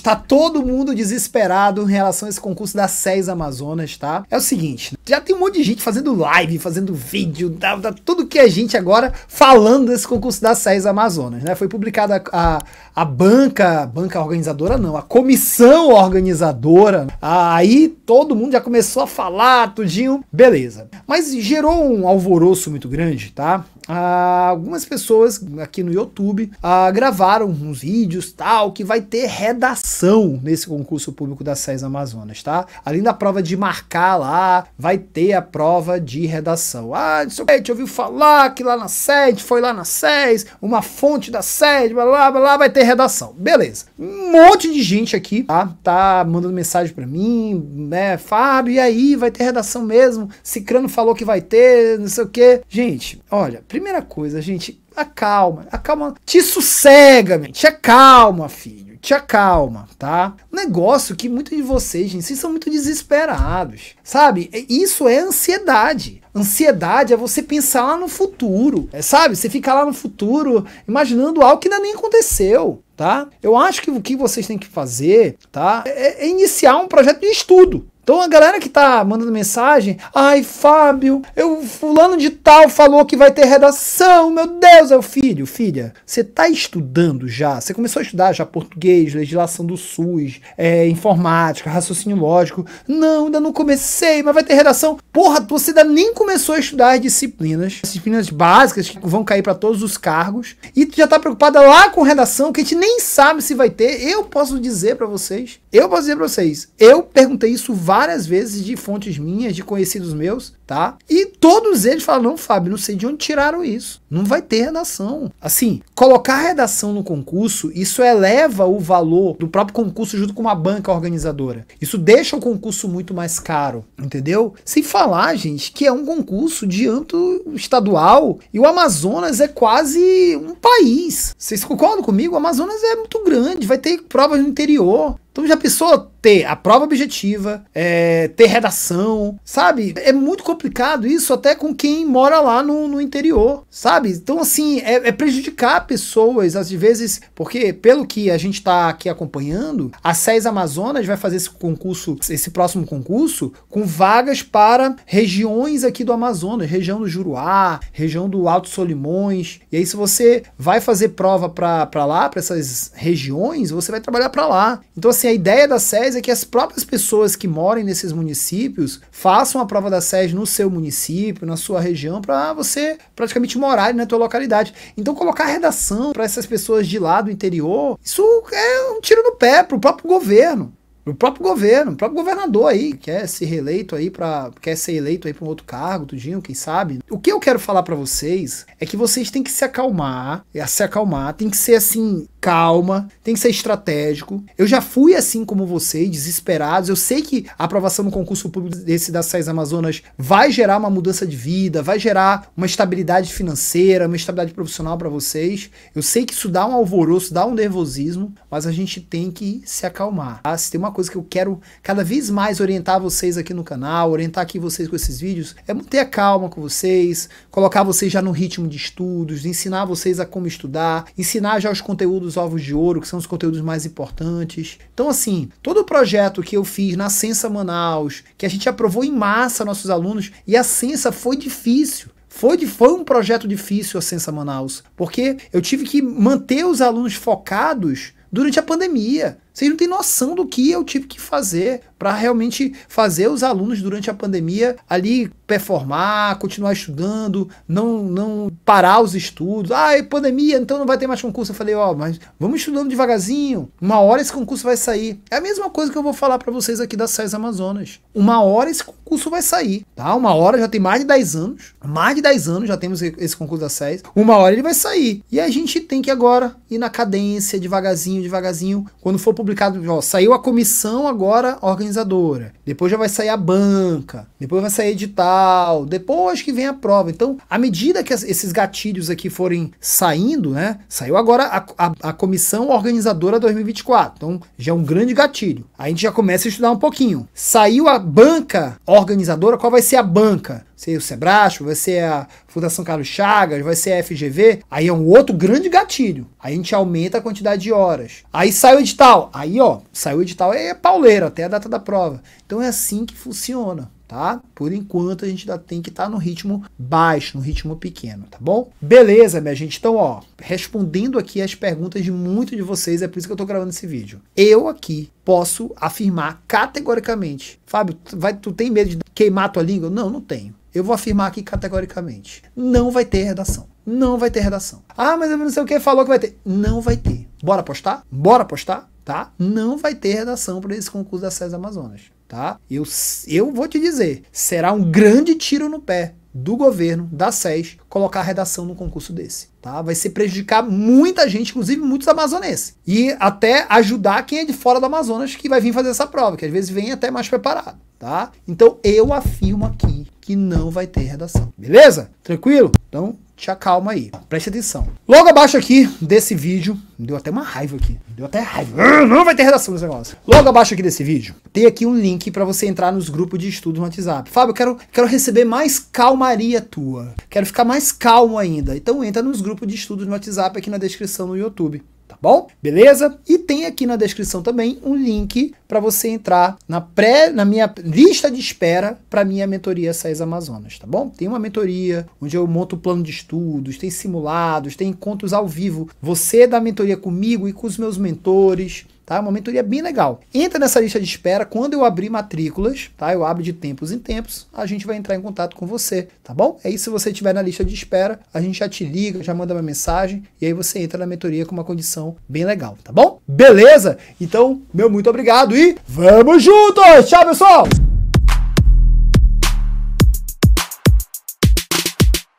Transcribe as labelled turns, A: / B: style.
A: Está todo mundo desesperado em relação a esse concurso das SES Amazonas, tá? É o seguinte, já tem um monte de gente fazendo live, fazendo vídeo, tá, tá tudo que a é gente agora falando desse concurso das SES Amazonas, né? Foi publicada a, a banca, banca organizadora não, a comissão organizadora. Aí todo mundo já começou a falar, tudinho, beleza. Mas gerou um alvoroço muito grande, tá? ah, algumas pessoas aqui no YouTube ah, gravaram uns vídeos tal que vai ter redação nesse concurso público da SES Amazonas, tá? Além da prova de marcar lá, vai ter a prova de redação. Ah, isso aí, te ouviu falar que lá na sede, foi lá na SES, uma fonte da sede, blá blá blá, vai ter redação. Beleza. Um monte de gente aqui tá, tá mandando mensagem para mim, né, Fábio, e aí, vai ter redação mesmo? Cicrano falou que vai ter, não sei o que. Gente, olha, primeiro Primeira coisa, gente, acalma, acalma, te sossega, gente, te acalma, filho, te acalma, tá? negócio que muitos de vocês, gente, vocês são muito desesperados, sabe? É, isso é ansiedade. Ansiedade é você pensar lá no futuro, é, sabe? Você ficar lá no futuro imaginando algo que ainda nem aconteceu, tá? Eu acho que o que vocês têm que fazer, tá? É, é iniciar um projeto de estudo, então a galera que tá mandando mensagem, ai Fábio, eu fulano de tal falou que vai ter redação, meu Deus, é o filho, filha, você tá estudando já, você começou a estudar já português, legislação do SUS, é, informática, raciocínio lógico, não, ainda não comecei, mas vai ter redação, porra, você ainda nem começou a estudar as disciplinas, as disciplinas básicas que vão cair para todos os cargos, e tu já tá preocupada lá com redação, que a gente nem sabe se vai ter, eu posso dizer para vocês, eu posso dizer pra vocês, eu perguntei isso várias várias vezes de fontes minhas, de conhecidos meus, tá? E todos eles falam: não, Fábio, não sei de onde tiraram isso. Não vai ter redação. Assim, colocar redação no concurso, isso eleva o valor do próprio concurso junto com uma banca organizadora. Isso deixa o concurso muito mais caro, entendeu? Sem falar, gente, que é um concurso de âmbito estadual e o Amazonas é quase um país. Vocês concordam comigo? O Amazonas é muito grande, vai ter provas no interior. Então já pensou ter a prova objetiva, é, ter redação, sabe? É muito complicado isso até com quem mora lá no, no interior, sabe? Então assim, é, é, prejudicar pessoas às vezes, porque pelo que a gente está aqui acompanhando, a SES Amazonas vai fazer esse concurso, esse próximo concurso, com vagas para regiões aqui do Amazonas, região do Juruá, região do Alto Solimões, e aí se você vai fazer prova para lá, para essas regiões, você vai trabalhar para lá. Então assim, assim, a ideia da SES é que as próprias pessoas que moram nesses municípios façam a prova da SES no seu município, na sua região, para você praticamente morar na tua localidade. Então, colocar redação para essas pessoas de lá do interior, isso é um tiro no pé para o próprio governo o próprio governo, o próprio governador aí quer ser reeleito aí para quer ser eleito aí para um outro cargo, tudinho, quem sabe. O que eu quero falar para vocês é que vocês têm que se acalmar, se acalmar, tem que ser assim calma, tem que ser estratégico. Eu já fui assim como vocês, desesperados. Eu sei que a aprovação no concurso público desse das SES Amazonas vai gerar uma mudança de vida, vai gerar uma estabilidade financeira, uma estabilidade profissional para vocês. Eu sei que isso dá um alvoroço, dá um nervosismo, mas a gente tem que se acalmar. Tá? Se tem uma coisa coisa que eu quero cada vez mais orientar vocês aqui no canal, orientar aqui vocês com esses vídeos, é manter a calma com vocês, colocar vocês já no ritmo de estudos, ensinar vocês a como estudar, ensinar já os conteúdos ovos de ouro, que são os conteúdos mais importantes. Então, assim, todo o projeto que eu fiz na Sensa Manaus, que a gente aprovou em massa nossos alunos, e a Sensa foi difícil. Foi, de, foi um projeto difícil a Sensa Manaus, porque eu tive que manter os alunos focados durante a pandemia. Vocês não têm noção do que eu tive que fazer para realmente fazer os alunos durante a pandemia ali performar, continuar estudando, não não parar os estudos. Ah, é pandemia, então não vai ter mais concurso. Eu falei, ó, oh, mas vamos estudando devagarzinho. Uma hora esse concurso vai sair. É a mesma coisa que eu vou falar para vocês aqui da SES Amazonas. Uma hora esse concurso vai sair, tá? Uma hora já tem mais de 10 anos. Mais de 10 anos já temos esse concurso da SES. Uma hora ele vai sair. E a gente tem que agora ir na cadência, devagarzinho, devagarzinho. Quando for publicado publicado, ó, saiu a comissão agora organizadora, depois já vai sair a banca, depois vai sair edital, depois que vem a prova. Então, à medida que esses gatilhos aqui forem saindo, né? Saiu agora a, a, a comissão organizadora 2024. Então, já é um grande gatilho. Aí a gente já começa a estudar um pouquinho. Saiu a banca organizadora, qual vai ser a banca? ser é o Sebrae, vai ser é a Fundação Carlos Chagas, vai ser é a FGV, aí é um outro grande gatilho. Aí a gente aumenta a quantidade de horas. Aí sai o edital. Aí, ó, saiu o edital, é pauleira até a data da prova. Então é assim que funciona. Tá? Por enquanto a gente ainda tem que estar tá no ritmo baixo, no ritmo pequeno, tá bom? Beleza, minha gente. Então, ó, respondendo aqui as perguntas de muitos de vocês, é por isso que eu tô gravando esse vídeo. Eu aqui posso afirmar categoricamente, Fábio, vai, tu tem medo de queimar tua língua? Não, não tenho. Eu vou afirmar aqui categoricamente: não vai ter redação. Não vai ter redação. Ah, mas eu não sei o que falou que vai ter. Não vai ter. Bora apostar? Bora apostar? Tá? Não vai ter redação para esse concurso da SES Amazonas, tá? Eu, eu vou te dizer, será um grande tiro no pé do governo, da SES, colocar redação num concurso desse, tá? Vai se prejudicar muita gente, inclusive muitos amazonenses. E até ajudar quem é de fora do Amazonas que vai vir fazer essa prova, que às vezes vem até mais preparado, tá? Então eu afirmo aqui que não vai ter redação. Beleza? Tranquilo? Então, te acalma aí. Preste atenção. Logo abaixo aqui desse vídeo, deu até uma raiva aqui. Deu até raiva. Ah, não vai ter redação nesse negócio. Logo abaixo aqui desse vídeo, tem aqui um link para você entrar nos grupos de estudo no WhatsApp. Fábio, eu quero, quero receber mais calmaria tua. Quero ficar mais calmo ainda. Então entra nos grupos de estudos no WhatsApp aqui na descrição no YouTube bom? Beleza? E tem aqui na descrição também um link para você entrar na pré na minha lista de espera para minha mentoria 6 Amazonas, tá bom? Tem uma mentoria onde eu monto o plano de estudos, tem simulados, tem encontros ao vivo, você da mentoria comigo e com os meus mentores tá? Uma mentoria bem legal. Entra nessa lista de espera quando eu abrir matrículas, tá? Eu abro de tempos em tempos, a gente vai entrar em contato com você, tá bom? É isso, se você estiver na lista de espera, a gente já te liga, já manda uma mensagem e aí você entra na mentoria com uma condição bem legal, tá bom? Beleza? Então, meu muito obrigado e vamos juntos! Tchau, pessoal!